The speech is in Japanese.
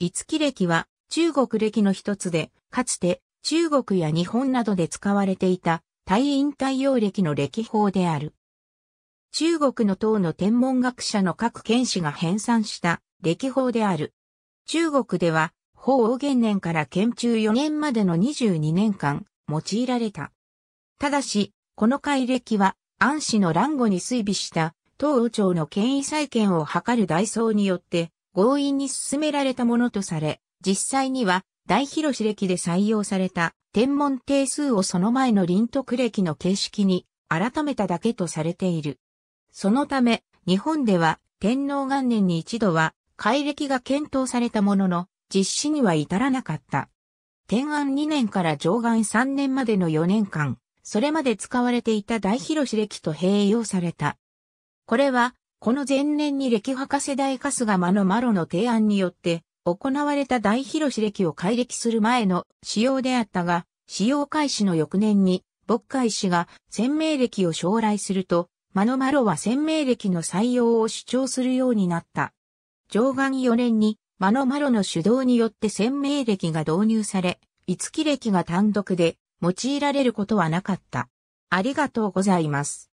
五木歴は中国歴の一つで、かつて中国や日本などで使われていた退院太陽歴の歴法である。中国の唐の天文学者の各剣士が編纂した歴法である。中国では、法元年から建中4年までの22年間用いられた。ただし、この改歴は安氏の乱後に推備した東王朝の権威再建を図る大僧によって強引に進められたものとされ、実際には大広歴で採用された天文定数をその前の臨徳歴の形式に改めただけとされている。そのため、日本では天皇元年に一度は改歴が検討されたものの、実施には至らなかった。天安2年から上岸3年までの4年間、それまで使われていた大広歴と併用された。これはこの前年に歴博士大春日間のマロの提案によって、行われた大広し歴を改歴する前の使用であったが、使用開始の翌年に、牧会氏が鮮明歴を将来すると、マノマロは鮮明歴の採用を主張するようになった。上岸4年に、マノマロの主導によって鮮明歴が導入され、五木歴が単独で用いられることはなかった。ありがとうございます。